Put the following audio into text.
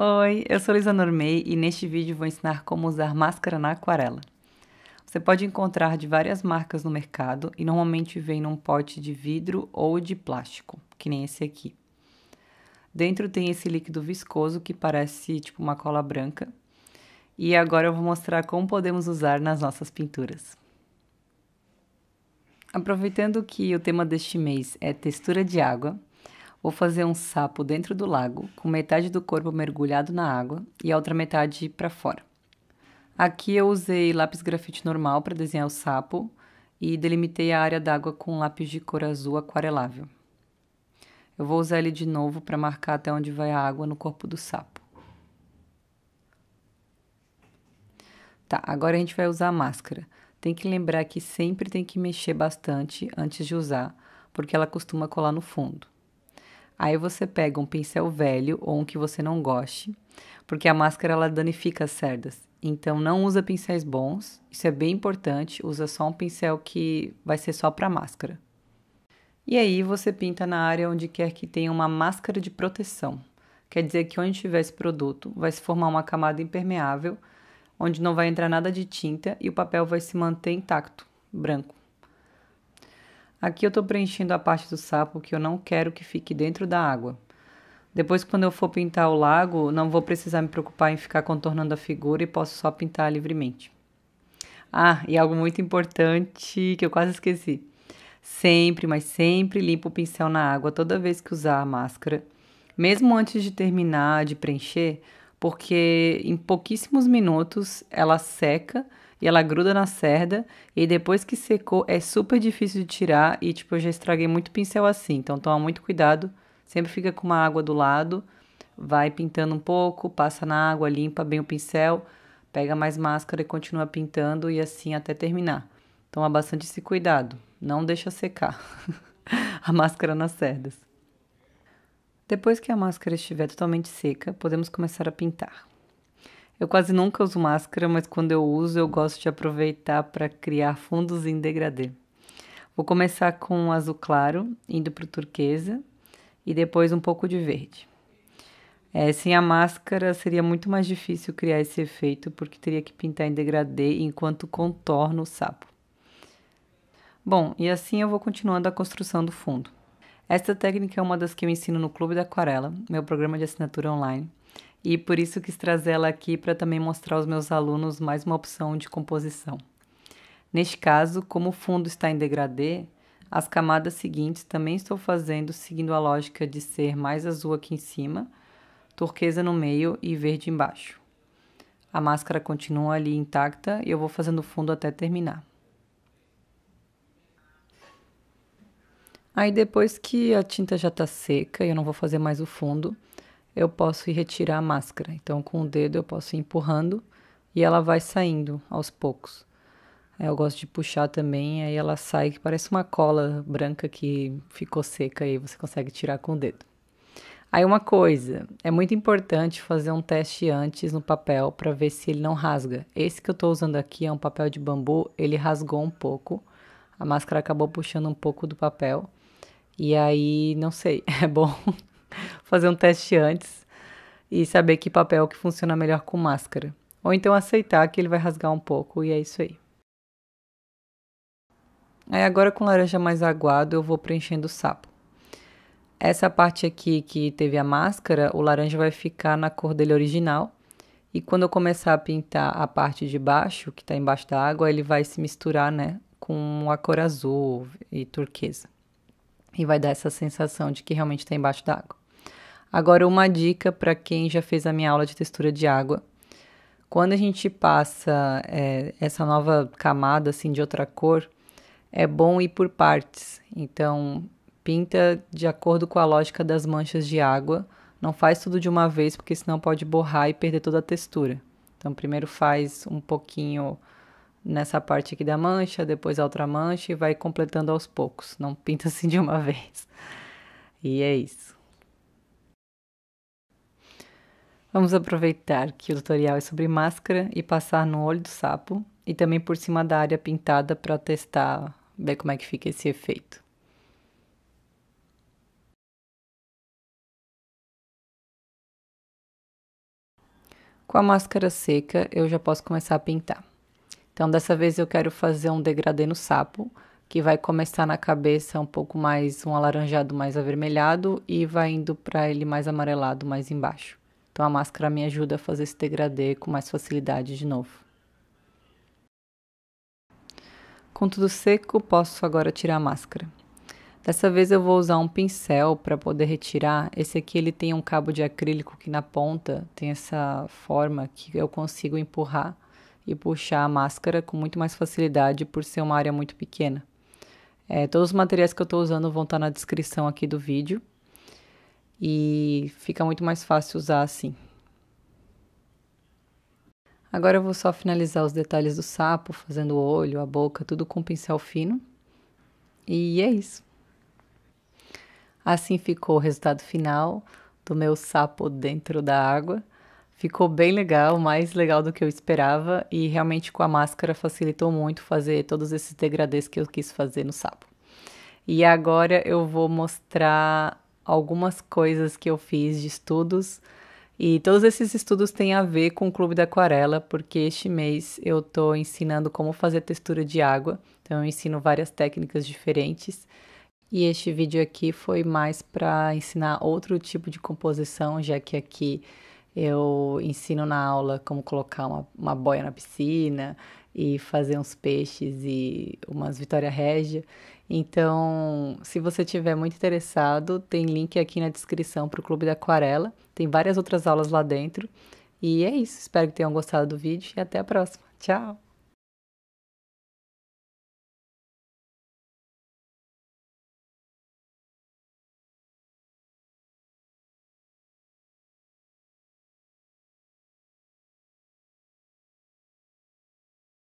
Oi, eu sou Lisa Normei e neste vídeo vou ensinar como usar máscara na aquarela. Você pode encontrar de várias marcas no mercado e normalmente vem num pote de vidro ou de plástico, que nem esse aqui. Dentro tem esse líquido viscoso que parece tipo uma cola branca. E agora eu vou mostrar como podemos usar nas nossas pinturas. Aproveitando que o tema deste mês é textura de água, Vou fazer um sapo dentro do lago, com metade do corpo mergulhado na água e a outra metade para fora. Aqui eu usei lápis grafite normal para desenhar o sapo e delimitei a área d'água com lápis de cor azul aquarelável. Eu vou usar ele de novo para marcar até onde vai a água no corpo do sapo. Tá, agora a gente vai usar a máscara. Tem que lembrar que sempre tem que mexer bastante antes de usar, porque ela costuma colar no fundo. Aí você pega um pincel velho ou um que você não goste, porque a máscara ela danifica as cerdas. Então não usa pincéis bons, isso é bem importante, usa só um pincel que vai ser só para máscara. E aí você pinta na área onde quer que tenha uma máscara de proteção. Quer dizer que onde tiver esse produto, vai se formar uma camada impermeável, onde não vai entrar nada de tinta e o papel vai se manter intacto, branco. Aqui eu estou preenchendo a parte do sapo que eu não quero que fique dentro da água. Depois, quando eu for pintar o lago, não vou precisar me preocupar em ficar contornando a figura e posso só pintar livremente. Ah, e algo muito importante que eu quase esqueci. Sempre, mas sempre limpo o pincel na água toda vez que usar a máscara, mesmo antes de terminar de preencher, porque em pouquíssimos minutos ela seca e ela gruda na cerda. E depois que secou, é super difícil de tirar. E, tipo, eu já estraguei muito pincel assim. Então, toma muito cuidado. Sempre fica com uma água do lado. Vai pintando um pouco, passa na água, limpa bem o pincel. Pega mais máscara e continua pintando. E assim até terminar. Toma bastante esse cuidado. Não deixa secar a máscara nas cerdas. Depois que a máscara estiver totalmente seca, podemos começar a pintar. Eu quase nunca uso máscara, mas quando eu uso, eu gosto de aproveitar para criar fundos em degradê. Vou começar com um azul claro, indo para o turquesa, e depois um pouco de verde. É, sem a máscara, seria muito mais difícil criar esse efeito, porque teria que pintar em degradê enquanto contorno o sapo. Bom, e assim eu vou continuando a construção do fundo. Esta técnica é uma das que eu ensino no Clube da Aquarela, meu programa de assinatura online, e por isso quis trazê-la aqui para também mostrar aos meus alunos mais uma opção de composição. Neste caso, como o fundo está em degradê, as camadas seguintes também estou fazendo seguindo a lógica de ser mais azul aqui em cima, turquesa no meio e verde embaixo. A máscara continua ali intacta e eu vou fazendo o fundo até terminar. Aí depois que a tinta já está seca e eu não vou fazer mais o fundo, eu posso ir retirar a máscara. Então, com o dedo eu posso ir empurrando e ela vai saindo aos poucos. É, eu gosto de puxar também, aí ela sai que parece uma cola branca que ficou seca e você consegue tirar com o dedo. Aí uma coisa, é muito importante fazer um teste antes no papel para ver se ele não rasga. Esse que eu estou usando aqui é um papel de bambu, ele rasgou um pouco, a máscara acabou puxando um pouco do papel. E aí, não sei, é bom fazer um teste antes e saber que papel que funciona melhor com máscara. Ou então aceitar que ele vai rasgar um pouco e é isso aí. Aí agora com laranja mais aguado eu vou preenchendo o sapo. Essa parte aqui que teve a máscara, o laranja vai ficar na cor dele original. E quando eu começar a pintar a parte de baixo, que está embaixo da água, ele vai se misturar né, com a cor azul e turquesa. E vai dar essa sensação de que realmente está embaixo da água. Agora, uma dica para quem já fez a minha aula de textura de água. Quando a gente passa é, essa nova camada assim de outra cor, é bom ir por partes. Então, pinta de acordo com a lógica das manchas de água. Não faz tudo de uma vez, porque senão pode borrar e perder toda a textura. Então, primeiro faz um pouquinho nessa parte aqui da mancha, depois a outra mancha e vai completando aos poucos. Não pinta assim de uma vez. E é isso. Vamos aproveitar que o tutorial é sobre máscara e passar no olho do sapo e também por cima da área pintada para testar, ver como é que fica esse efeito. Com a máscara seca, eu já posso começar a pintar. Então, dessa vez eu quero fazer um degradê no sapo, que vai começar na cabeça um pouco mais um alaranjado mais avermelhado e vai indo para ele mais amarelado mais embaixo. Então a máscara me ajuda a fazer esse degradê com mais facilidade de novo. Com tudo seco, posso agora tirar a máscara. Dessa vez eu vou usar um pincel para poder retirar. Esse aqui ele tem um cabo de acrílico que na ponta tem essa forma que eu consigo empurrar e puxar a máscara com muito mais facilidade por ser uma área muito pequena. É, todos os materiais que eu estou usando vão estar tá na descrição aqui do vídeo e fica muito mais fácil usar assim. Agora eu vou só finalizar os detalhes do sapo, fazendo o olho, a boca, tudo com um pincel fino. E é isso. Assim ficou o resultado final do meu sapo dentro da água. Ficou bem legal, mais legal do que eu esperava e realmente com a máscara facilitou muito fazer todos esses degradês que eu quis fazer no sapo. E agora eu vou mostrar algumas coisas que eu fiz de estudos. E todos esses estudos têm a ver com o Clube da Aquarela, porque este mês eu estou ensinando como fazer textura de água. Então, eu ensino várias técnicas diferentes. E este vídeo aqui foi mais para ensinar outro tipo de composição, já que aqui eu ensino na aula como colocar uma, uma boia na piscina e fazer uns peixes e umas vitória régia. Então, se você tiver muito interessado, tem link aqui na descrição para o Clube da Aquarela. Tem várias outras aulas lá dentro. E é isso. Espero que tenham gostado do vídeo e até a próxima. Tchau!